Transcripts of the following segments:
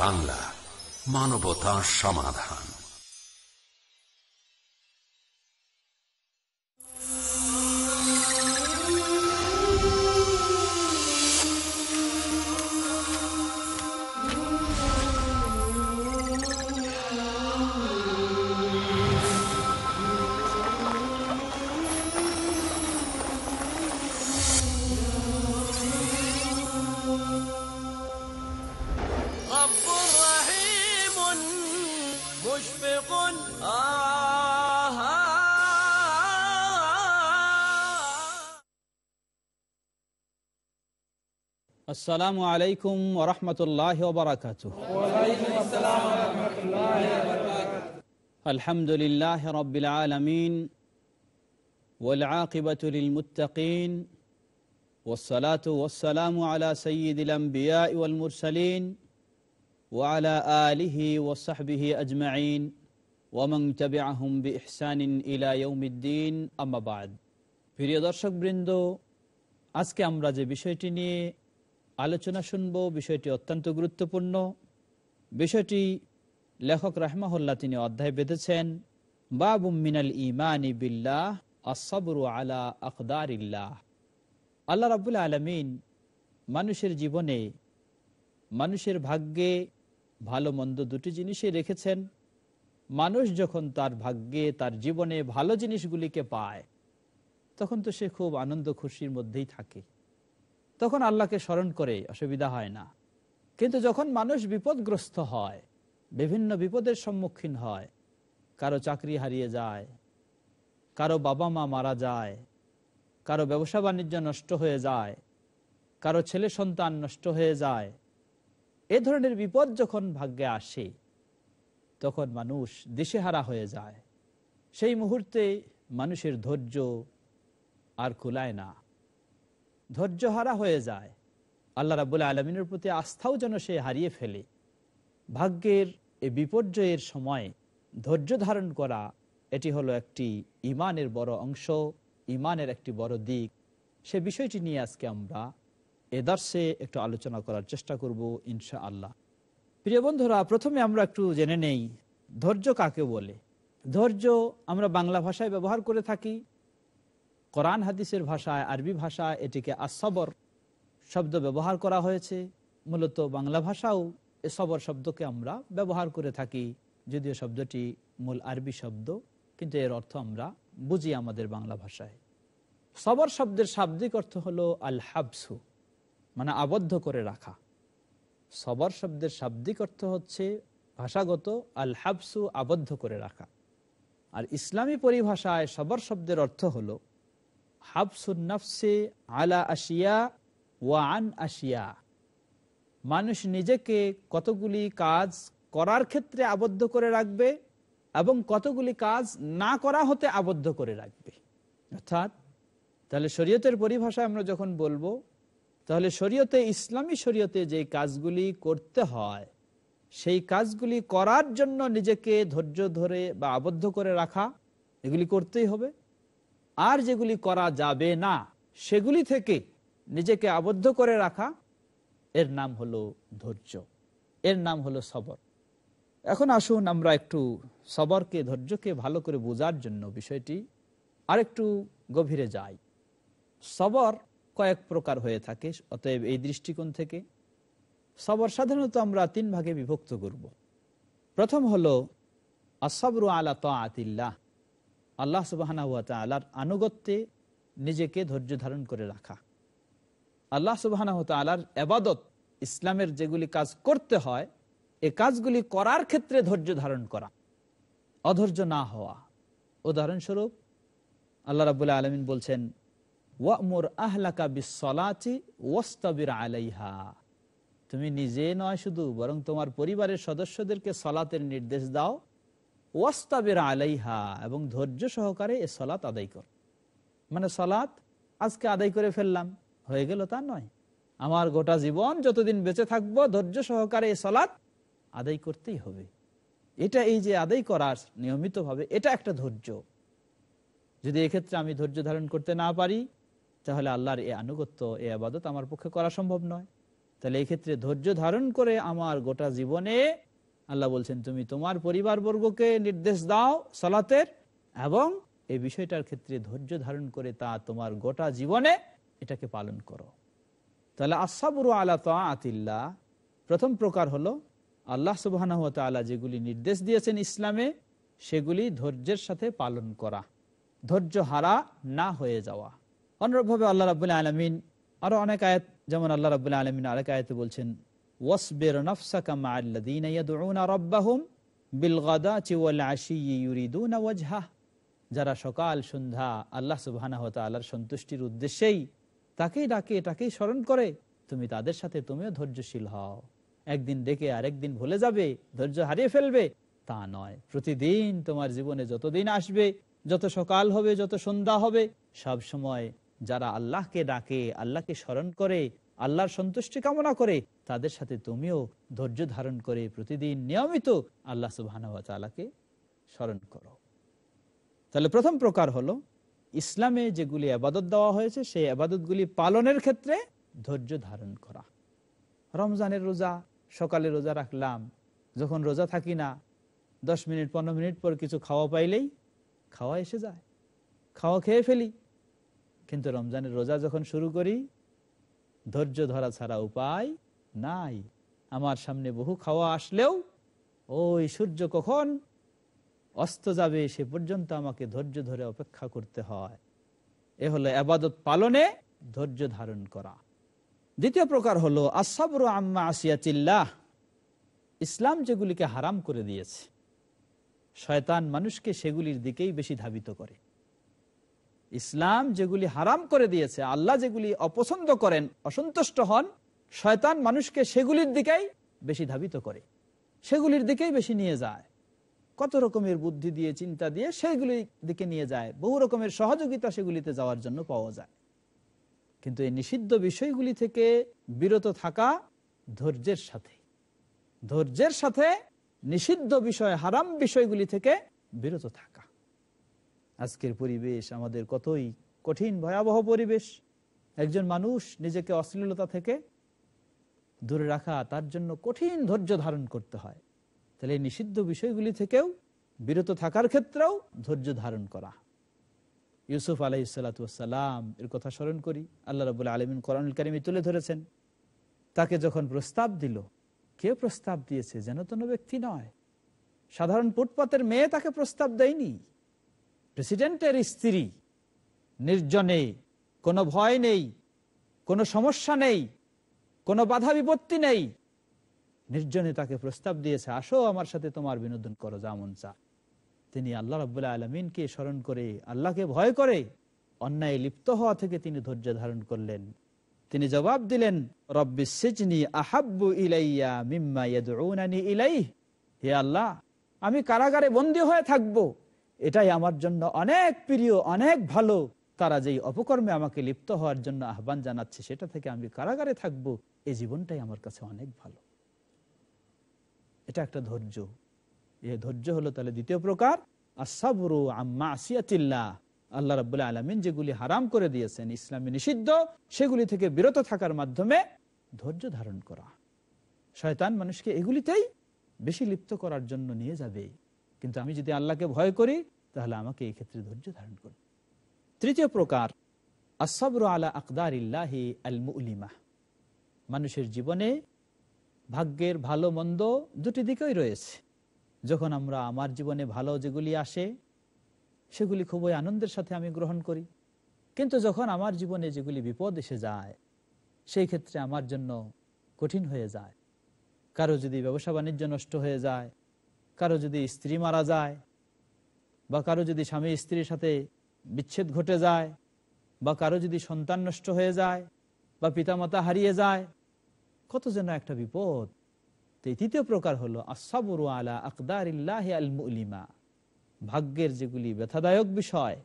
বাংলা মানবতা সমাধান السلام عليكم ورحمة الله وبركاته وعليكم السلام ورحمة الله وبركاته الحمد لله رب العالمين والعاقبة للمتقين والصلاة والسلام على سيد الأنبياء والمرسلين وعلى آله وصحبه أجمعين ومن تبعهم بإحسان إلى يوم الدين أما بعد في رياض বৃন্দ আজকে আমরা যে বিষয়টি নিয়ে আলোচনা শুনব বিষয়টি অত্যন্ত গুরুত্বপূর্ণ বিষয়টি লেখক রাহমাহুল্লাহ তিনি অধ্যায় বেঁধেছেন বাবু মিনাল ইমানি বিল্লাহ আলা আকদার আল্লাহ রাবুল আলমিন মানুষের জীবনে মানুষের ভাগ্যে ভালো মন্দ দুটি জিনিসই রেখেছেন মানুষ যখন তার ভাগ্যে তার জীবনে ভালো জিনিসগুলিকে পায় তখন তো সে খুব আনন্দ খুশির মধ্যেই থাকে তখন আল্লাহকে স্মরণ করে অসুবিধা হয় না কিন্তু যখন মানুষ বিপদগ্রস্ত হয় বিভিন্ন বিপদের সম্মুখীন হয় কারো চাকরি হারিয়ে যায় কারো বাবা মা মারা যায় কারো ব্যবসা বাণিজ্য নষ্ট হয়ে যায় কারো ছেলে সন্তান নষ্ট হয়ে যায় এ ধরনের বিপদ যখন ভাগ্যে আসে তখন মানুষ দিশেহারা হয়ে যায় সেই মুহূর্তে মানুষের ধৈর্য আর খুলায় না ধৈর্যহারা হয়ে যায় আল্লাহ রাবুল আলমিনের প্রতি আস্থাও যেন সে হারিয়ে ফেলে ভাগ্যের এ বিপর্যয়ের সময় ধৈর্য ধারণ করা এটি হলো একটি ইমানের বড় অংশ ইমানের একটি বড় দিক সে বিষয়টি নিয়ে আজকে আমরা এদার্সে একটু আলোচনা করার চেষ্টা করব ইনশা আল্লাহ প্রিয় বন্ধুরা প্রথমে আমরা একটু জেনে নেই ধৈর্য কাকে বলে ধৈর্য আমরা বাংলা ভাষায় ব্যবহার করে থাকি কোরআন হাদিসের ভাষায় আরবি ভাষায় এটিকে আসবর শব্দ ব্যবহার করা হয়েছে মূলত বাংলা ভাষাও এ সবর শব্দকে আমরা ব্যবহার করে থাকি যদিও শব্দটি মূল আরবি শব্দ কিন্তু এর অর্থ আমরা বুঝি আমাদের বাংলা ভাষায় সবর শব্দের শাব্দিক অর্থ হলো আল হাবসু মানে আবদ্ধ করে রাখা সবর শব্দের শাব্দিক অর্থ হচ্ছে ভাষাগত আল হাবসু আবদ্ধ করে রাখা আর ইসলামী পরিভাষায় সবর শব্দের অর্থ হলো হাফসুন্নফসে আলা আশিয়া ওয়ান আশিয়া মানুষ নিজেকে কতগুলি কাজ করার ক্ষেত্রে আবদ্ধ করে রাখবে এবং কতগুলি কাজ না করা হতে আবদ্ধ করে রাখবে অর্থাৎ তাহলে শরীয়তের পরিভাষায় আমরা যখন বলবো তাহলে শরীয়তে ইসলামী শরীয়তে যে কাজগুলি করতে হয় সেই কাজগুলি করার জন্য নিজেকে ধৈর্য ধরে বা আবদ্ধ করে রাখা এগুলি করতেই হবে আর যেগুলি করা যাবে না সেগুলি থেকে নিজেকে আবদ্ধ করে রাখা এর নাম হলো ধৈর্য এর নাম হলো সবর এখন আসুন আমরা একটু সবরকে ধৈর্যকে ভালো করে বোঝার জন্য বিষয়টি আর একটু গভীরে যাই সবর কয়েক প্রকার হয়ে থাকে অতএব এই দৃষ্টিকোণ থেকে সবর সাধারণত আমরা তিন ভাগে বিভক্ত করব প্রথম হলো আসবরু আলা তো আতিল্লাহ আল্লাহ সুবাহানা হুয়া আনুগত্যে নিজেকে ধৈর্য ধারণ করে রাখা আল্লাহ সুবাহানা হুয়া এবাদত ইসলামের যেগুলি কাজ করতে হয় এ কাজগুলি করার ক্ষেত্রে ধৈর্য ধারণ করা অধৈর্য না হওয়া উদাহরণস্বরূপ আল্লাহ রাবুল্লাহ আলমিন বলছেন আলাইহা তুমি নিজে নয় শুধু বরং তোমার পরিবারের সদস্যদেরকে সলাতের নির্দেশ দাও ওয়াস্তাবের আলাইহা এবং ধৈর্য সহকারে এ সলাত আদায় কর মানে সলাত আজকে আদায় করে ফেললাম হয়ে গেল তা নয় আমার গোটা জীবন যতদিন বেঁচে থাকবো ধৈর্য সহকারে এ সলাৎ আদায় করতেই হবে এটা এই যে আদায় করার নিয়মিতভাবে এটা একটা ধৈর্য যদি এক্ষেত্রে আমি ধৈর্য ধারণ করতে না পারি তাহলে আল্লাহর এ আনুগত্য এ আবাদত আমার পক্ষে করা সম্ভব নয় তাহলে এক্ষেত্রে ধৈর্য ধারণ করে আমার গোটা জীবনে আল্লাহ বলছেন তুমি তোমার পরিবারবর্গকে নির্দেশ দাও সলাতের এবং এই বিষয়টার ক্ষেত্রে ধৈর্য ধারণ করে তা তোমার গোটা জীবনে এটাকে পালন করো তাহলে আসাবুর আলা তো আতিল্লা প্রথম প্রকার হলো আল্লাহ সুবাহ যেগুলি নির্দেশ দিয়েছেন ইসলামে সেগুলি ধৈর্যের সাথে পালন করা ধৈর্য হারা না হয়ে যাওয়া অনুরূপ ভাবে আল্লাহ রাবুল্লাহ আলমিন আরো অনেক আয়াত যেমন আল্লাহ রাবুল্লাহ আলমিন আরেক আয়াতে বলছেন ওয়াসবির নফসাকা মা আল্লাযীনা ইয়াদউনা যারা সকাল সন্ধ্যা আল্লাহ সুবহানাহু তাআলার সন্তুষ্টির উদ্দেশ্যেই তাকেই ডাকে তাকেই স্মরণ করে তুমি তাদের সাথে তুমিও ধৈর্যশীল হও একদিন ডেকে আরেকদিন ভুলে যাবে ধৈর্য হারিয়ে ফেলবে তা নয় প্রতিদিন তোমার জীবনে যতদিন আসবে যত সকাল হবে যত সন্ধ্যা হবে সব সময় যারা আল্লাহকে ডাকে আল্লাহকে স্মরণ করে আল্লাহর সন্তুষ্টি কামনা করে তাদের সাথে তুমিও ধৈর্য ধারণ করে প্রতিদিন নিয়মিত আল্লাহ সুবাহকে স্মরণ করো তাহলে প্রথম প্রকার হলো ইসলামে যেগুলি আবাদত দেওয়া হয়েছে সেই আবাদতগুলি পালনের ক্ষেত্রে ধৈর্য ধারণ করা রমজানের রোজা সকালে রোজা রাখলাম যখন রোজা থাকি না দশ মিনিট পনেরো মিনিট পর কিছু খাওয়া পাইলেই খাওয়া এসে যায় খাওয়া খেয়ে ফেলি কিন্তু রমজানের রোজা যখন শুরু করি ধৈর্য ধরা ছাড়া উপায় নাই আমার সামনে বহু খাওয়া আসলেও ওই সূর্য কখন অস্ত যাবে সে পর্যন্ত আমাকে ধৈর্য ধরে অপেক্ষা করতে হয় এ হলো আবাদত পালনে ধৈর্য ধারণ করা দ্বিতীয় প্রকার হলো আসাবর আম্মা আসিয়া চিল্লাহ ইসলাম যেগুলিকে হারাম করে দিয়েছে শয়তান মানুষকে সেগুলির দিকেই বেশি ধাবিত করে ইসলাম যেগুলি হারাম করে দিয়েছে আল্লাহ যেগুলি অপছন্দ করেন অসন্তুষ্ট হন শয়তান মানুষকে সেগুলির দিকেই বেশি ধাবিত করে সেগুলির দিকেই বেশি নিয়ে যায় কত রকমের বুদ্ধি দিয়ে চিন্তা দিয়ে সেগুলির দিকে নিয়ে যায় বহু রকমের সহযোগিতা সেগুলিতে যাওয়ার জন্য পাওয়া যায় কিন্তু এই নিষিদ্ধ বিষয়গুলি থেকে বিরত থাকা ধৈর্যের সাথে ধৈর্যের সাথে নিষিদ্ধ বিষয় হারাম বিষয়গুলি থেকে বিরত থাকা আজকের পরিবেশ আমাদের কতই কঠিন ভয়াবহ পরিবেশ একজন মানুষ নিজেকে অশ্লীলতা থেকে দূরে রাখা তার জন্য কঠিন ধৈর্য ধারণ করতে হয় তাহলে নিষিদ্ধ বিষয়গুলি থেকেও বিরত থাকার ক্ষেত্রেও ধৈর্য ধারণ করা ইউসুফ আলাইসালাম এর কথা স্মরণ করি আল্লাহ রবুল্লা আলমিন কোরআনুল কারিমি তুলে ধরেছেন তাকে যখন প্রস্তাব দিল কে প্রস্তাব দিয়েছে যেন কোনো ব্যক্তি নয় সাধারণ ফুটপাতের মেয়ে তাকে প্রস্তাব দেয়নি প্রেসিডেন্টের স্ত্রী নির্জনে কোনো ভয় নেই কোনো সমস্যা নেই কোনো বাধা বিপত্তি নেই নির্জনে তাকে প্রস্তাব দিয়েছে আসো আমার সাথে তোমার বিনোদন করো যেমন চা তিনি আল্লাহ রবাহ আলমিনকে স্মরণ করে আল্লাহকে ভয় করে অন্যায় লিপ্ত হওয়া থেকে তিনি ধৈর্য ধারণ করলেন তিনি জবাব দিলেন রব্বি সিজনি আহাব্বু ইলাইয়া মিম্মা ইলাই হে আল্লাহ আমি কারাগারে বন্দী হয়ে থাকবো এটাই আমার জন্য অনেক প্রিয় অনেক ভালো তারা যেই অপকর্মে আমাকে লিপ্ত হওয়ার জন্য আহ্বান জানাচ্ছে সেটা থেকে আমি কারাগারে থাকব এই জীবনটাই আমার কাছে অনেক ভালো এটা একটা ধৈর্য এ ধৈর্য হলো তাহলে দ্বিতীয় প্রকার আসাবরু আম্মা আসিয়াতিল্লা আল্লাহ রাবুল্লাহ আলমিন যেগুলি হারাম করে দিয়েছেন ইসলামী নিষিদ্ধ সেগুলি থেকে বিরত থাকার মাধ্যমে ধৈর্য ধারণ করা শয়তান মানুষকে এগুলিতেই বেশি লিপ্ত করার জন্য নিয়ে যাবে কিন্তু আমি যদি আল্লাহকে ভয় করি তাহলে আমাকে এই ক্ষেত্রে ধৈর্য ধারণ করি তৃতীয় প্রকার আসবর আলা আকদার ইল্লাহি আলমা মানুষের জীবনে ভাগ্যের ভালো মন্দ দুটি দিকেই রয়েছে যখন আমরা আমার জীবনে ভালো যেগুলি আসে সেগুলি খুবই আনন্দের সাথে আমি গ্রহণ করি কিন্তু যখন আমার জীবনে যেগুলি বিপদ এসে যায় সেই ক্ষেত্রে আমার জন্য কঠিন হয়ে যায় কারো যদি ব্যবসা বাণিজ্য নষ্ট হয়ে যায় কারো যদি স্ত্রী মারা যায় বা কারো যদি স্বামী স্ত্রীর সাথে বিচ্ছেদ ঘটে যায় বা কারো যদি সন্তান নষ্ট হয়ে যায় বা পিতামাতা হারিয়ে যায় কত যেন একটা বিপদ তৃতীয় প্রকার হলো আসাবরু আলা আকদারিল্লাহ আল ভাগ্যের যেগুলি ব্যথাদায়ক বিষয়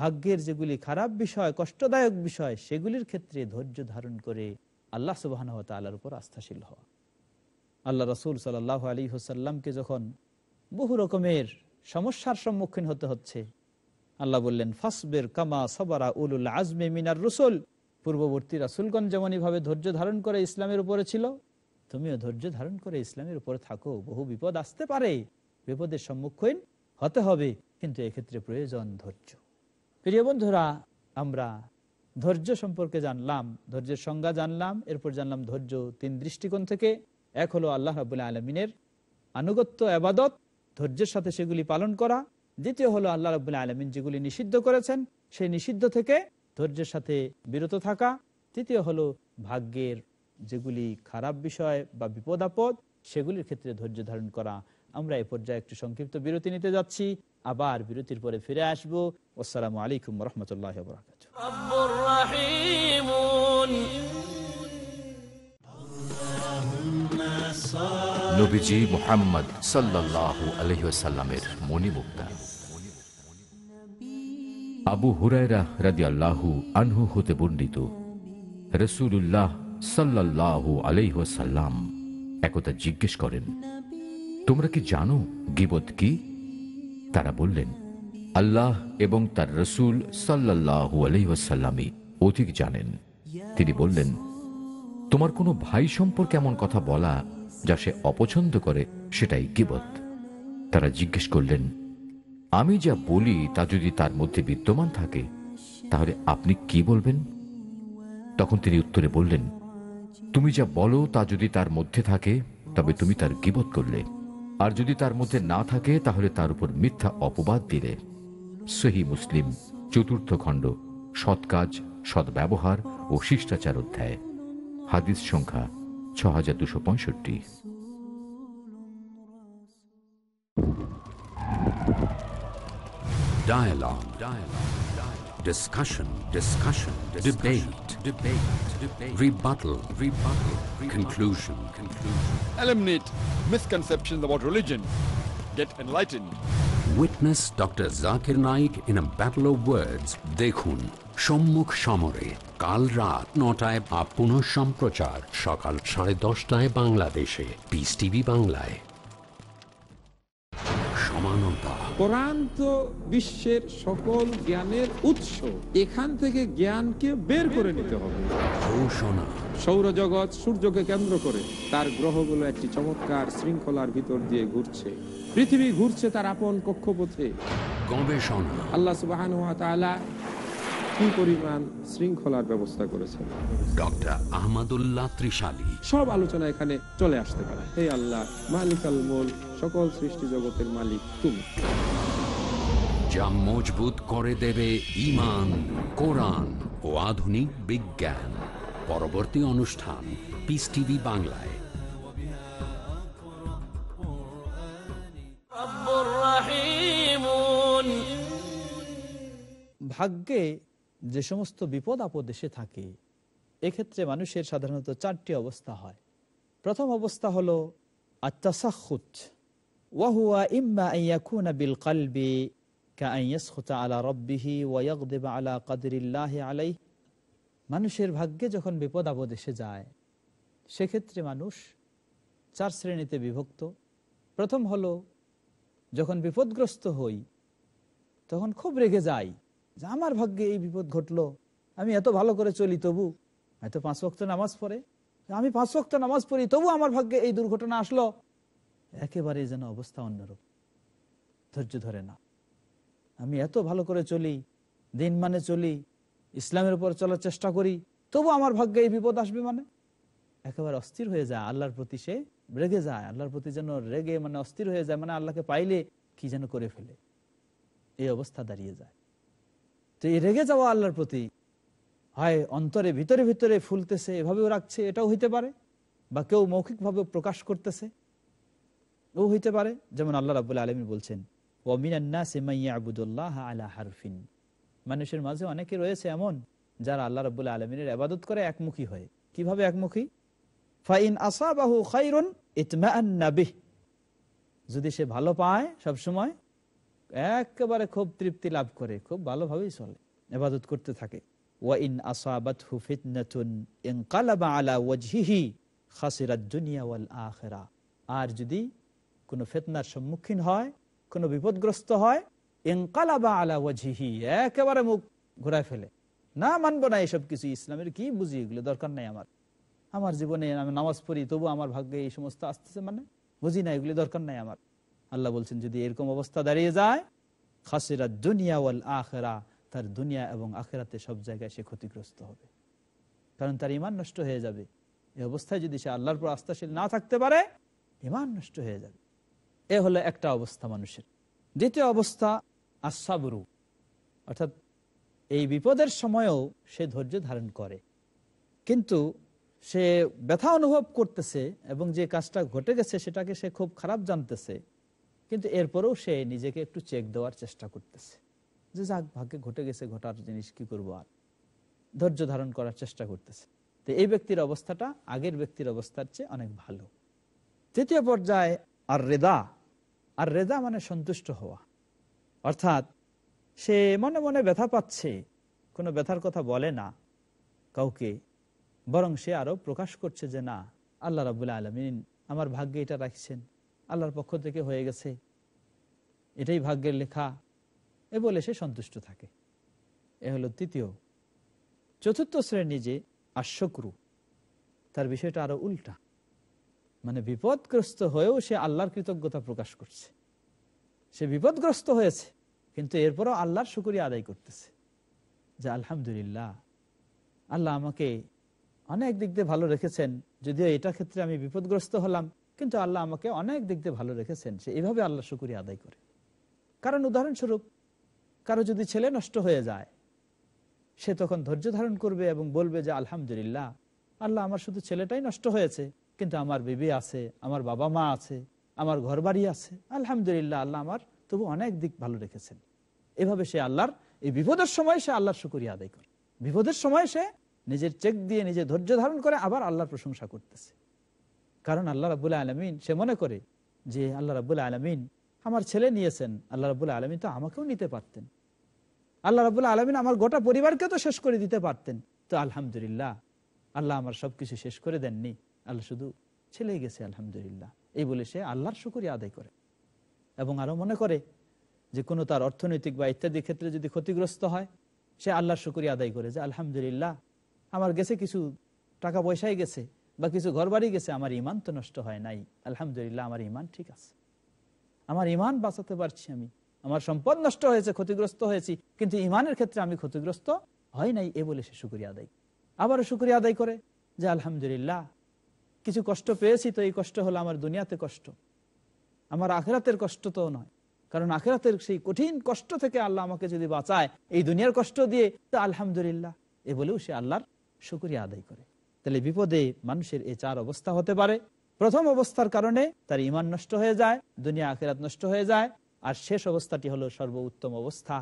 ভাগ্যের যেগুলি খারাপ বিষয় কষ্টদায়ক বিষয় সেগুলির ক্ষেত্রে ধৈর্য ধারণ করে আল্লাহ সুবাহ উপর আস্থাশীল হওয়া আল্লাহ রসুল সাল আলী হোসাল্লামকে যখন বহু রকমের সমস্যার সম্মুখীন হতে হচ্ছে আল্লাহ বললেন ফাসবের কামা সবারা উলুল আজমে মিনার রসুল পূর্ববর্তী রাসুলগঞ্জ যেমন এইভাবে ধৈর্য ধারণ করে ইসলামের উপরে ছিল তুমিও ধৈর্য ধারণ করে ইসলামের উপরে থাকো বহু বিপদ আসতে পারে বিপদের সম্মুখীন হতে হবে কিন্তু এক্ষেত্রে প্রয়োজন ধৈর্য প্রিয় বন্ধুরা আমরা ধৈর্য সম্পর্কে জানলাম ধৈর্যের সংজ্ঞা জানলাম এরপর জানলাম ধৈর্য তিন দৃষ্টিকোণ থেকে এক হলো আল্লাহ রাবুল্লাহ আলমিনের আনুগত্য আবাদত ধৈর্যের সাথে সেগুলি পালন করা দ্বিতীয় হলো আল্লাহ রবুল্লাহ আলমিন যেগুলি নিষিদ্ধ করেছেন সেই নিষিদ্ধ থেকে ধৈর্যের সাথে বিরত থাকা তৃতীয় হলো ভাগ্যের যেগুলি খারাপ বিষয় বা বিপদ আপদ সেগুলির ক্ষেত্রে ধৈর্য ধারণ করা আমরা এ পর্যায়ে একটু সংক্ষিপ্ত বিরতি নিতে যাচ্ছি আবার বিরতির পরে ফিরে আসব আসসালামু আলাইকুম রহমতুল্লাহ নবীজি মোহাম্মদ সাল্লাহ আলহিসাল্লামের মণিমুক্তা আবু হুরায়রা রাদি আনহু হতে বর্ণিত রসুল্লাহ সাল্লাহ আলহিহাসাল্লাম একতা জিজ্ঞেস করেন তোমরা কি জানো গিবত কি তারা বললেন আল্লাহ এবং তার রসুল সাল্লাহু আলহিহাসাল্লামই অধিক জানেন তিনি বললেন তোমার কোনো ভাই সম্পর্কে এমন কথা বলা যা সে অপছন্দ করে সেটাই কিবত তারা জিজ্ঞেস করলেন আমি যা বলি তা যদি তার মধ্যে বিদ্যমান থাকে তাহলে আপনি কি বলবেন তখন তিনি উত্তরে বললেন তুমি যা বলো তা যদি তার মধ্যে থাকে তবে তুমি তার গিবত করলে আর যদি তার মধ্যে না থাকে তাহলে তার উপর মিথ্যা অপবাদ দিলে সহি মুসলিম চতুর্থ খণ্ড সৎকাজ সদ্ব্যবহার ও শিষ্টাচার অধ্যায় হাদিস সংখ্যা Dialogue. Dialogue. Dialogue. Discussion. Discussion. Discussion. Debate. Debate. Debate. Rebuttal. Rebuttal. Conclusion. Conclusion. Eliminate misconceptions about religion. Get enlightened. Witness Dr. Zakir Naik in a battle of words. Dekhun. Shammukh Shamore. কাল রাত নটায় বা পুনঃ সম্প্রচার সকাল সাড়ে দশটায় বাংলাদেশে পিস টিভি বাংলায় সমানতা বিশ্বের সকল জ্ঞানের উৎস এখান থেকে জ্ঞানকে বের করে নিতে হবে ঘোষণা সৌরজগৎ সূর্যকে কেন্দ্র করে তার গ্রহগুলো একটি চমৎকার শৃঙ্খলার ভিতর দিয়ে ঘুরছে পৃথিবী ঘুরছে তার আপন কক্ষপথে গবেষণা আল্লাহ কি পরিমাণ শৃঙ্খলার ব্যবস্থা করেছেন ডক্টর আহমদুল্লাহ ত্রিশালী সব আলোচনা এখানে চলে আসতে পারে হে আল্লাহ মালিক আল মোল সকল সৃষ্টি জগতের মালিক তুমি যা মজবুত করে দেবে ইমান কোরআন ও আধুনিক বিজ্ঞান পরবর্তী অনুষ্ঠান পিস টিভি বাংলায় ভাগ্যে যে সমস্ত বিপদ আপদ এসে থাকে এক্ষেত্রে মানুষের সাধারণত চারটি অবস্থা হয় প্রথম অবস্থা হল ইম্মা বিল কালবি আলা রব্বিহি আলা আলাই মানুষের ভাগ্যে যখন বিপদ আপদ এসে যায় সেক্ষেত্রে মানুষ চার শ্রেণীতে বিভক্ত প্রথম হলো যখন বিপদগ্রস্ত হই তখন খুব রেগে যায় যে আমার ভাগ্যে এই বিপদ ঘটলো আমি এত ভালো করে চলি তবু হয়তো পাঁচ ভক্ত নামাজ পড়ে আমি পাঁচ ভক্ত নামাজ পড়ি তবু আমার ভাগ্যে এই দুর্ঘটনা আসলো একেবারে যেন অবস্থা অন্যরূপ ধৈর্য ধরে না আমি এত ভালো করে চলি দিন মানে চলি ইসলামের উপর চলার চেষ্টা করি তবু আমার ভাগ্যে এই বিপদ আসবে মানে একেবারে অস্থির হয়ে যায় আল্লাহর প্রতি সে রেগে যায় আল্লাহর প্রতি যেন রেগে মানে অস্থির হয়ে যায় মানে আল্লাহকে পাইলে কি যেন করে ফেলে এই অবস্থা দাঁড়িয়ে যায় তো এই রেগে যাওয়া আল্লাহর প্রতি হয় অন্তরে ভিতরে ভিতরে ফুলতেছে এভাবেও রাখছে এটাও হইতে পারে বা কেউ মৌখিকভাবে প্রকাশ করতেছে ও হইতে পারে যেমন আল্লাহ রাবুল আলমী বলছেন হারফিন মানুষের মাঝে অনেকে রয়েছে এমন যারা আল্লাহ রবুল্লা আলমিনের আবাদত করে একমুখী হয় কিভাবে একমুখী ফাইন আসাবাহু খাইরুন ইতমাবিহ যদি সে ভালো পায় সব সময় একেবারে খুব তৃপ্তি লাভ করে খুব ভালোভাবেই চলে এবাদত করতে থাকে আর যদি কোনো ফেতনার সম্মুখীন হয় কোনো বিপদগ্রস্ত হয় ইনকালাবা আলা ওয়াজিহি একেবারে মুখ ঘুরায় ফেলে না মানবো না এসব কিছু ইসলামের কি বুঝি এগুলো দরকার নাই আমার আমার জীবনে আমি নামাজ পড়ি তবু আমার ভাগ্যে এই সমস্ত আসতেছে মানে বুঝি না এগুলি দরকার নাই আমার আল্লাহ বলছেন যদি এরকম অবস্থা দাঁড়িয়ে যায় খাসেরা দুনিয়া ওয়াল আখেরা তার দুনিয়া এবং আখেরাতে সব জায়গায় সে ক্ষতিগ্রস্ত হবে কারণ তার ইমান নষ্ট হয়ে যাবে এ অবস্থায় যদি সে আল্লাহর পর আস্থাশীল না থাকতে পারে ইমান নষ্ট হয়ে যাবে এ হলো একটা অবস্থা মানুষের দ্বিতীয় অবস্থা আশাবরু অর্থাৎ এই বিপদের সময়েও সে ধৈর্য ধারণ করে কিন্তু সে ব্যথা অনুভব করতেছে এবং যে কাজটা ঘটে গেছে সেটাকে সে খুব খারাপ জানতেছে কিন্তু এরপরেও সে নিজেকে একটু চেক দেওয়ার চেষ্টা করতেছে যে যাক ভাগ্যে ঘটে গেছে ঘটার জিনিস কি করবো আর ধৈর্য ধারণ করার চেষ্টা করতেছে তো এই ব্যক্তির অবস্থাটা আগের ব্যক্তির অবস্থার চেয়ে অনেক ভালো তৃতীয় পর্যায়ে আর রেদা আর রেদা মানে সন্তুষ্ট হওয়া অর্থাৎ সে মনে মনে ব্যথা পাচ্ছে কোনো ব্যথার কথা বলে না কাউকে বরং সে আরো প্রকাশ করছে যে না আল্লাহ রাবুল্লাহ আলমিন আমার ভাগ্যে এটা রাখছেন আল্লাহর পক্ষ থেকে হয়ে গেছে এটাই ভাগ্যের লেখা এ বলে সে সন্তুষ্ট থাকে এ হলো তৃতীয় চতুর্থ শ্রেণী যে আশ্বক্রু তার বিষয়টা আরো উল্টা মানে বিপদগ্রস্ত হয়েও সে আল্লাহর কৃতজ্ঞতা প্রকাশ করছে সে বিপদগ্রস্ত হয়েছে কিন্তু এরপরও আল্লাহর শুকরিয়া আদায় করতেছে যে আলহামদুলিল্লাহ আল্লাহ আমাকে অনেক দিক দিয়ে ভালো রেখেছেন যদিও এটা ক্ষেত্রে আমি বিপদগ্রস্ত হলাম কিন্তু আল্লাহ আমাকে অনেক দিক দিয়ে ভালো রেখেছেন সে এভাবে আল্লাহ শুকুরিয়া আদায় করে কারণ উদাহরণস্বরূপ কারো যদি ছেলে নষ্ট হয়ে যায় সে তখন ধৈর্য ধারণ করবে এবং বলবে যে আলহামদুলিল্লাহ আল্লাহ আমার শুধু ছেলেটাই নষ্ট হয়েছে কিন্তু আমার বিবি আছে আমার বাবা মা আছে আমার ঘর বাড়ি আছে আলহামদুলিল্লাহ আল্লাহ আমার তবু অনেক দিক ভালো রেখেছেন এভাবে সে আল্লাহর এই বিপদের সময় সে আল্লাহর শুকুরিয়া আদায় করে বিপদের সময় সে নিজের চেক দিয়ে নিজে ধৈর্য ধারণ করে আবার আল্লাহর প্রশংসা করতেছে কারণ আল্লাহ রাবুল আলমিন সে মনে করে যে আল্লাহ রাবুল আলমিন আমার ছেলে নিয়েছেন আল্লাহ রাবুল আলমিন তো আমাকেও নিতে পারতেন আল্লাহ রাবুল আলমিন আমার গোটা পরিবারকে তো শেষ করে দিতে পারতেন তো আলহামদুলিল্লাহ আল্লাহ আমার সবকিছু শেষ করে দেননি আল্লাহ শুধু ছেলে গেছে আলহামদুলিল্লাহ এই বলে সে আল্লাহর শুকুরি আদায় করে এবং আরো মনে করে যে কোনো তার অর্থনৈতিক বা ইত্যাদি ক্ষেত্রে যদি ক্ষতিগ্রস্ত হয় সে আল্লাহর শুকুরি আদায় করে যে আলহামদুলিল্লাহ আমার গেছে কিছু টাকা পয়সাই গেছে বা কিছু ঘর বাড়ি গেছে আমার ইমান তো নষ্ট হয় নাই আলহামদুলিল্লাহ আমার ইমান ঠিক আছে আমার ইমান বাঁচাতে পারছি আমি আমার সম্পদ নষ্ট হয়েছে ক্ষতিগ্রস্ত হয়েছি কিন্তু ইমানের ক্ষেত্রে আমি ক্ষতিগ্রস্ত হয় নাই এ বলে সে সুক্রিয়া আদায় আবারও সুক্রিয়া আদায় করে যে আলহামদুলিল্লাহ কিছু কষ্ট পেয়েছি তো এই কষ্ট হলো আমার দুনিয়াতে কষ্ট আমার আখেরাতের কষ্ট তো নয় কারণ আখেরাতের সেই কঠিন কষ্ট থেকে আল্লাহ আমাকে যদি বাঁচায় এই দুনিয়ার কষ্ট দিয়ে তো আলহামদুলিল্লাহ এ বলেও সে আল্লাহর সুক্রিয়া আদায় করে তাহলে বিপদে মানুষের এই চার অবস্থা হতে পারে প্রথম অবস্থার কারণে তার ইমান নষ্ট হয়ে যায় দুনিয়া আখেরাত নষ্ট হয়ে যায় আর শেষ অবস্থাটি হলো সর্বোত্তম অবস্থা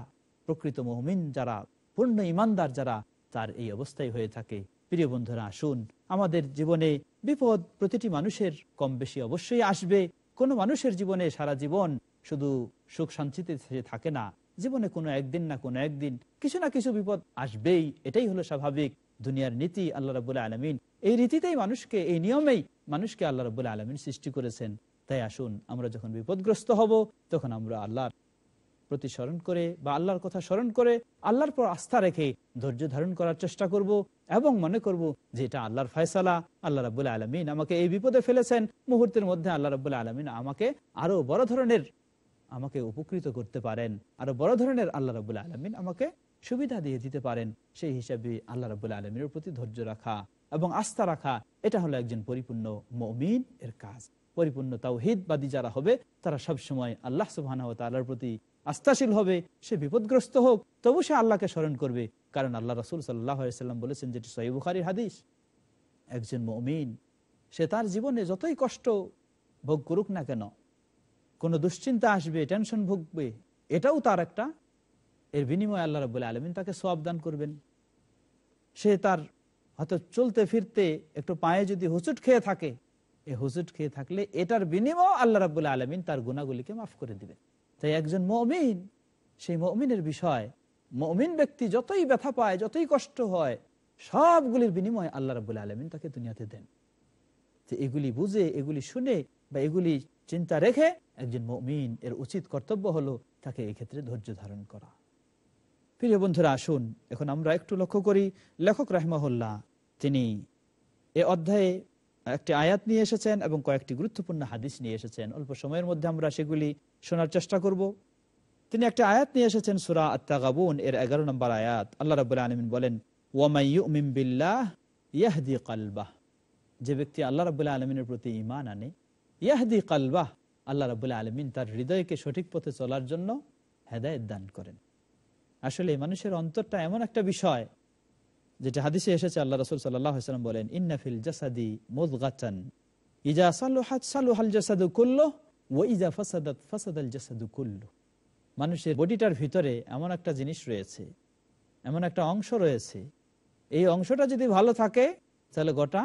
প্রকৃত মহমিন যারা পূর্ণ ইমানদার যারা তার এই অবস্থায় হয়ে থাকে প্রিয় বন্ধুরা আসুন আমাদের জীবনে বিপদ প্রতিটি মানুষের কম বেশি অবশ্যই আসবে কোন মানুষের জীবনে সারা জীবন শুধু সুখ শান্তিতে থাকে না জীবনে কোনো একদিন না কোনো একদিন কিছু না কিছু বিপদ আসবেই এটাই হলো স্বাভাবিক দুনিয়ার নীতি আল্লাহ রবুল্লা আলমিন এই রীতিতেই মানুষকে এই নিয়মেই মানুষকে আল্লাহ রবুল্লা আলমিন সৃষ্টি করেছেন তাই আসুন আমরা যখন বিপদগ্রস্ত হব তখন আমরা আল্লাহর প্রতি স্মরণ করে বা আল্লাহর কথা স্মরণ করে আল্লাহর পর আস্থা রেখে ধৈর্য ধারণ করার চেষ্টা করব এবং মনে করব যে এটা আল্লাহর ফয়সালা আল্লাহ রাবুল্লা আলমিন আমাকে এই বিপদে ফেলেছেন মুহূর্তের মধ্যে আল্লাহ রাবুল্লা আলমিন আমাকে আরো বড় ধরনের আমাকে উপকৃত করতে পারেন আরো বড় ধরনের আল্লাহ রাবুল্লা আলমিন আমাকে সুবিধা দিয়ে দিতে পারেন সেই হিসাবে আল্লাহ রবুল্লা আলমীর প্রতি ধৈর্য রাখা এবং আস্থা রাখা এটা হলো একজন পরিপূর্ণ মমিন এর কাজ পরিপূর্ণ তাওহিদবাদী যারা হবে তারা সবসময় আল্লাহ সুবাহ তাল্লার প্রতি আস্থাশীল হবে সে বিপদগ্রস্ত হোক তবু সে আল্লাহকে স্মরণ করবে কারণ আল্লাহ রসুল সাল্লাহাম বলেছেন যেটি সহিবুখারির হাদিস একজন মমিন সে তার জীবনে যতই কষ্ট ভোগ করুক না কেন কোনো দুশ্চিন্তা আসবে টেনশন ভুগবে এটাও তার একটা এর বিনিময়ে আল্লাহ রবুল্লা আলমিন তাকে সব দান করবেন সে তার হয়তো চলতে ফিরতে একটু পায়ে যদি হুচুট খেয়ে থাকে এই হুচুট খেয়ে থাকলে এটার বিনিময় আল্লাহ রাবুল্লাহ আলমিন তার গুণাগুলিকে মাফ করে দিবেন তাই একজন মমিন সেই মমিনের বিষয় মমিন ব্যক্তি যতই ব্যথা পায় যতই কষ্ট হয় সবগুলির বিনিময় আল্লাহ রাবুল্লাহ আলমিন তাকে দুনিয়াতে দেন তো এগুলি বুঝে এগুলি শুনে বা এগুলি চিন্তা রেখে একজন মমিন এর উচিত কর্তব্য হলো তাকে এক্ষেত্রে ধৈর্য ধারণ করা প্রিয় বন্ধুরা আসুন এখন আমরা একটু লক্ষ্য করি লেখক রাহমহল্লা তিনি এ অধ্যায়ে একটি আয়াত নিয়ে এসেছেন এবং কয়েকটি গুরুত্বপূর্ণ হাদিস নিয়ে এসেছেন অল্প সময়ের মধ্যে আমরা সেগুলি শোনার চেষ্টা করব তিনি একটি আয়াত নিয়ে এসেছেন সুরা আত্মাগাবুন এর এগারো নম্বর আয়াত আল্লাহ রাবুল্লাহ আলমিন বলেন ওয়ামাইমিম ইয়াহদি কালবাহ যে ব্যক্তি আল্লাহ রাবুল্লাহ আলমিনের প্রতি ইমান আনে ইয়াহদি কালবাহ আল্লাহ রাবুল্লাহ আলমিন তার হৃদয়কে সঠিক পথে চলার জন্য হেদায়ত দান করেন আসলে মানুষের অন্তরটা এমন একটা বিষয় যেটা হাদিসে এসেছে আল্লাহ রসুল সাল্লাম বলেন ইন্নাফিল জাসাদি মোদান ইজা সালুহাত হাল জাসাদু করল ও ইজা ফাসাদাত আল জাসাদু করল মানুষের বডিটার ভিতরে এমন একটা জিনিস রয়েছে এমন একটা অংশ রয়েছে এই অংশটা যদি ভালো থাকে তাহলে গোটা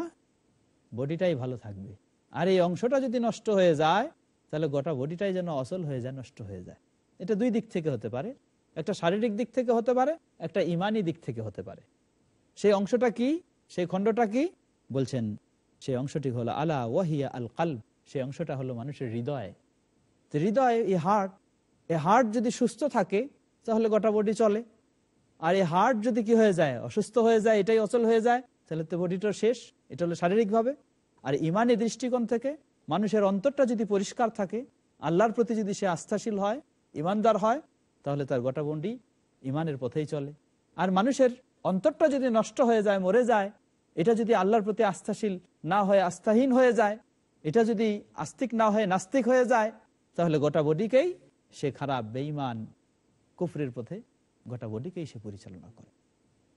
বডিটাই ভালো থাকবে আর এই অংশটা যদি নষ্ট হয়ে যায় তাহলে গোটা বডিটাই যেন অসল হয়ে যায় নষ্ট হয়ে যায় এটা দুই দিক থেকে হতে পারে একটা শারীরিক দিক থেকে হতে পারে একটা ইমানি দিক থেকে হতে পারে সেই অংশটা কি সেই খণ্ডটা কি বলছেন সেই অংশটি হলো আলা ওয়াহিয়া আল কাল সেই অংশটা হলো মানুষের হৃদয় হৃদয় এই হার্ট এ হার্ট যদি সুস্থ থাকে তাহলে গোটা বডি চলে আর এই হার্ট যদি কি হয়ে যায় অসুস্থ হয়ে যায় এটাই অচল হয়ে যায় তাহলে তো বডিটা শেষ এটা হলো শারীরিকভাবে আর ইমানি দৃষ্টিকোণ থেকে মানুষের অন্তরটা যদি পরিষ্কার থাকে আল্লাহর প্রতি যদি সে আস্থাশীল হয় ইমানদার হয় তাহলে তার গোটা বন্ডি ইমানের পথেই চলে আর মানুষের অন্তরটা যদি নষ্ট হয়ে যায় মরে যায় এটা যদি আল্লাহর প্রতি আস্থাশীল না হয়ে আস্থাহীন হয়ে যায় এটা যদি আস্তিক না হয়ে নাস্তিক হয়ে যায় তাহলে গোটা বডিকেই সে খারাপ বেঈমান কুফরের পথে গোটা বডিকেই সে পরিচালনা করে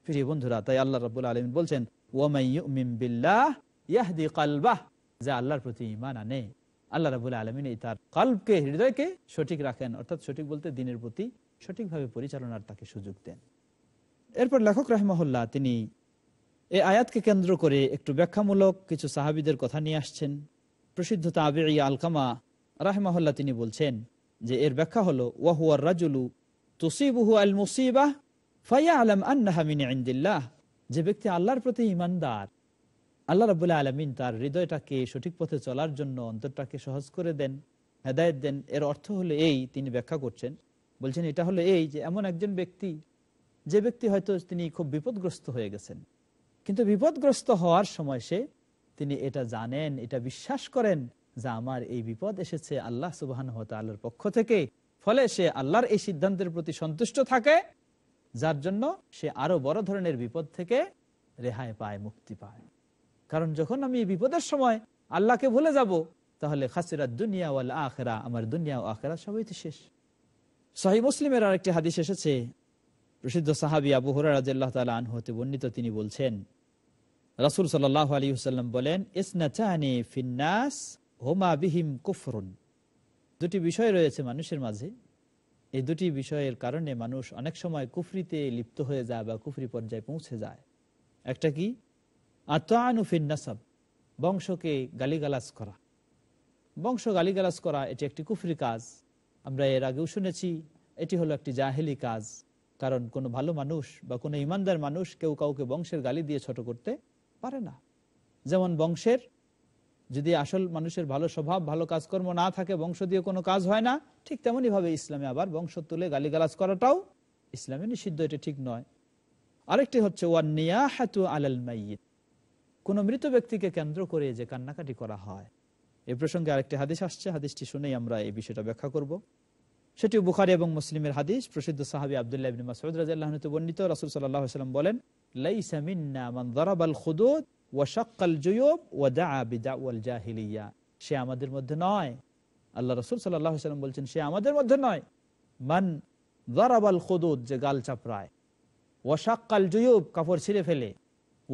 প্রিয় বন্ধুরা তাই আল্লাহ রব আলম বলছেন ওয়ামাই বিল্লাহ ইয়াহদি কালবাহ যা আল্লাহর প্রতি ইমান আনে আল্লাহ রাবুল আলমিন তার কাল্পকে হৃদয়কে সঠিক রাখেন অর্থাৎ সঠিক বলতে দিনের প্রতি সঠিকভাবে পরিচালনার তাকে সুযোগ দেন এরপর লেখক রাহমহল্লা তিনি এই আয়াতকে কেন্দ্র করে একটু ব্যাখ্যামূলক কিছু সাহাবিদের কথা নিয়ে আসছেন প্রসিদ্ধ তাবে আলকামা রাহেমহল্লা তিনি বলছেন যে এর ব্যাখ্যা হলো ওয়াহুয়ার রাজুলু তুসিবুহু আল মুসিবাহ ফাইয়া আলম আন্নাহামিন ইন্দিল্লাহ যে ব্যক্তি আল্লাহর প্রতি ইমানদার আল্লাহ রবুল্লাহ আলমিন তার হৃদয়টাকে সঠিক পথে চলার জন্য অন্তরটাকে সহজ করে দেন হেদায়ত দেন এর অর্থ হলো এই তিনি ব্যাখ্যা করছেন বলছেন এটা হলো এই যে এমন একজন ব্যক্তি যে ব্যক্তি হয়তো তিনি খুব বিপদগ্রস্ত হয়ে গেছেন কিন্তু বিপদগ্রস্ত হওয়ার সময় সে তিনি এটা জানেন এটা বিশ্বাস করেন যে আমার এই বিপদ এসেছে আল্লাহ সুবাহান হতাল্লার পক্ষ থেকে ফলে সে আল্লাহর এই সিদ্ধান্তের প্রতি সন্তুষ্ট থাকে যার জন্য সে আরো বড় ধরনের বিপদ থেকে রেহাই পায় মুক্তি পায় কারণ যখন আমি বিপদের সময় আল্লাহকে ভুলে যাব তাহলে খাসিরা দুনিয়া ওয়াল আখেরা আমার দুনিয়া ও আখেরা সবই তো শেষ সাহি মুসলিমের আরেকটি হাদিস এসেছে প্রসিদ্ধ সাহাবি আবু হর রাজিয়াল্লাহ তালা আনহু হতে বর্ণিত তিনি বলছেন রাসুল সাল্লাহ আলী হুসাল্লাম বলেন ইসনাচানি ফিন্নাস হোমা বিহিম কুফরুন দুটি বিষয় রয়েছে মানুষের মাঝে এই দুটি বিষয়ের কারণে মানুষ অনেক সময় কুফরিতে লিপ্ত হয়ে যায় বা কুফরি পর্যায়ে পৌঁছে যায় একটা কি নাসাব বংশকে গালিগালাজ করা বংশ গালিগালাজ করা এটি একটি কুফরি কাজ আমরা এর আগেও শুনেছি এটি হলো একটি জাহেলি কাজ কারণ কোনো ভালো মানুষ বা কোনো ইমানদার মানুষ কেউ কাউকে বংশের গালি দিয়ে ছোট করতে পারে না যেমন বংশের যদি আসল মানুষের ভালো স্বভাব ভালো কাজকর্ম না থাকে বংশ দিয়ে কোনো কাজ হয় না ঠিক তেমনই ভাবে ইসলামে আবার বংশ তুলে গালিগালাজ করাটাও ইসলামে নিষিদ্ধ এটা ঠিক নয় আরেকটি হচ্ছে ওয়ান নিয়া হাতু আলাল মাইয়িত কোন মৃত ব্যক্তিকে কেন্দ্র করে যে কান্নাকাটি করা হয় এ প্রসঙ্গে আরেকটি হাদিস আসছে হাদিসটি শুনেই আমরা এই বিষয়টা ব্যাখ্যা করব সেটি বুখারি এবং মুসলিমের হাদিস প্রসিদ্ধ সাহাবি আবদুল্লাহ মাসুদ রাজিয়াল্লাহতে বর্ণিত রাসুল সাল্লাম বলেন সে আমাদের মধ্যে নয় আল্লাহ রসুল সাল্লাম বলছেন সে আমাদের মধ্যে নয় মান দারাবাল খুদুদ যে গাল চাপড়ায় ওয়া জুয়ুব কাপড় ছিঁড়ে ফেলে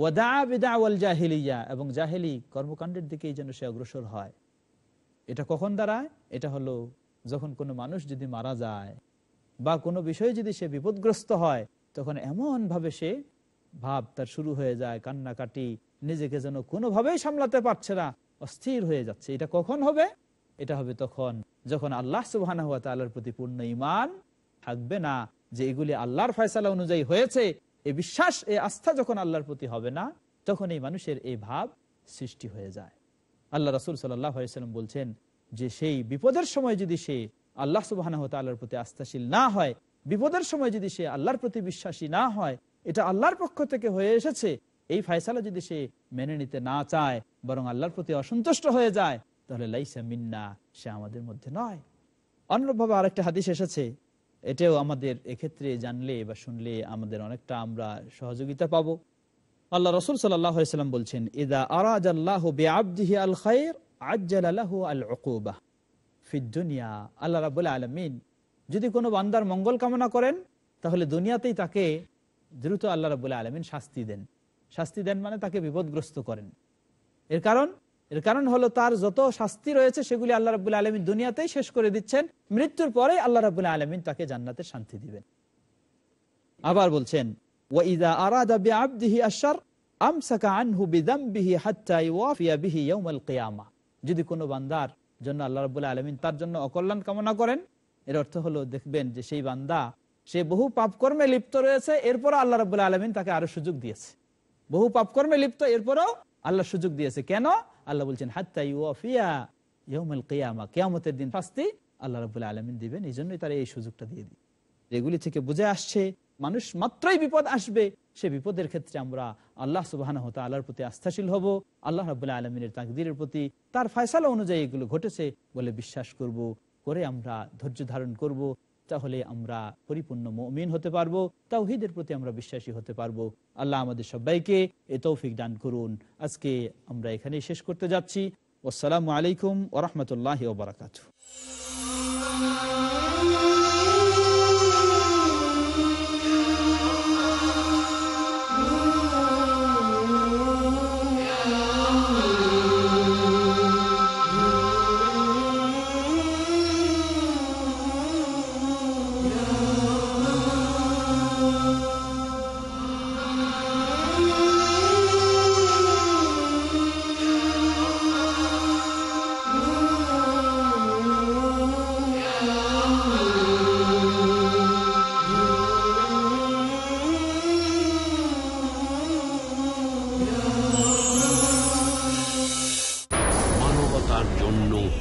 এবং জাহেলি কর্মকাণ্ডের দিকেই যেন সে অগ্রসর হয় এটা কখন দাঁড়ায় এটা হলো যখন কোনো মানুষ যদি মারা যায় বা কোনো বিষয়ে যদি সে বিপদগ্রস্ত হয় তখন এমন ভাবে সে ভাব তার শুরু হয়ে যায় কান্নাকাটি নিজেকে যেন কোনোভাবেই সামলাতে পারছে না অস্থির হয়ে যাচ্ছে এটা কখন হবে এটা হবে তখন যখন আল্লাহ সুবাহ প্রতি পূর্ণ ইমান থাকবে না যে এগুলি আল্লাহর ফয়সালা অনুযায়ী হয়েছে এই বিশ্বাস এই আস্থা যখন আল্লাহর প্রতি হবে না তখন এই মানুষের এই ভাব সৃষ্টি হয়ে যায় আল্লাহ রাসুল সাল্লাম বলছেন যে সেই বিপদের সময় যদি সে আল্লাহ সুবাহ আল্লাহর প্রতি আস্থাশীল না হয় বিপদের সময় যদি সে আল্লাহর প্রতি বিশ্বাসী না হয় এটা আল্লাহর পক্ষ থেকে হয়ে এসেছে এই ফায়সালা যদি সে মেনে নিতে না চায় বরং আল্লাহর প্রতি অসন্তুষ্ট হয়ে যায় তাহলে লাইসা মিন্না সে আমাদের মধ্যে নয় অন্যভাবে আরেকটা হাদিস এসেছে এটাও আমাদের এক্ষেত্রে জানলে বা শুনলে আমাদের অনেকটা আমরা সহযোগিতা পাবো আল্লাহ রসুল সাল্লাম বলছেন আল্লাহ আল খায়ের আল্লাহ রাবুল আলমিন যদি কোনো বান্দার মঙ্গল কামনা করেন তাহলে দুনিয়াতেই তাকে দ্রুত আল্লাহ রাবুল আলমিন শাস্তি দেন শাস্তি দেন মানে তাকে বিপদগ্রস্ত করেন এর কারণ এর কারণ হলো তার যত শাস্তি রয়েছে সেগুলি আল্লাহ রাবুল আলমিন দুনিয়াতেই শেষ করে দিচ্ছেন মৃত্যুর পরে আল্লাহ রাবুল আলমিন তাকে জান্নাতে শান্তি দিবেন আবার বলছেন যদি কোন বান্দার জন্য আল্লাহ রাবুল আলমিন তার জন্য অকল্যাণ কামনা করেন এর অর্থ হলো দেখবেন যে সেই বান্দা সে বহু পাপকর্মে লিপ্ত রয়েছে এরপর আল্লাহ রাবুল আলমিন তাকে আরো সুযোগ দিয়েছে বহু পাপকর্মে লিপ্ত এরপরও আল্লাহ সুযোগ দিয়েছে কেন আল্লাহ বলছেন হাত্তা দিন শাস্তি আল্লাহ রবুল্লা আলমিন দিবেন এই জন্যই তারা এই সুযোগটা দিয়ে দিই এগুলি থেকে বুঝে আসছে মানুষ মাত্রই বিপদ আসবে সে বিপদের ক্ষেত্রে আমরা আল্লাহ সুবাহ আল্লাহর প্রতি আস্থাশীল হব আল্লাহ রবুল্লাহ আলমিনের তাকদিরের প্রতি তার ফয়সালা অনুযায়ী এগুলো ঘটেছে বলে বিশ্বাস করব করে আমরা ধৈর্য ধারণ করব তাহলে আমরা পরিপূর্ণ মমিন হতে পারবো তাওহিদের প্রতি আমরা বিশ্বাসী হতে পারবো আল্লাহ আমাদের সবাইকে এ তৌফিক দান করুন আজকে আমরা এখানে শেষ করতে যাচ্ছি আসসালামু আলাইকুম ওরহমতুল্লাহ ওবরাকাতু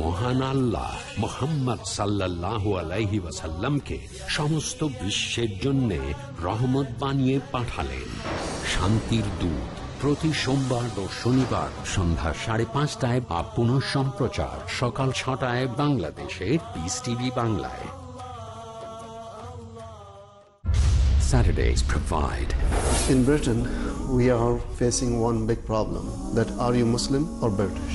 মহান আল্লাহ মোহাম্মদ সাল্লাহ আলাইহি ওয়াসাল্লামকে সমস্ত বিশ্বের জন্য রহমত বানিয়ে পাঠালেন শান্তির দূত প্রতি সোমবার ও শনিবার সন্ধ্যা সাড়ে পাঁচটায় বা পুনঃ সম্প্রচার সকাল ছটায় বাংলাদেশে পিস টিভি বাংলায় Saturdays provide. In Britain, we are facing one big problem that are you Muslim or British?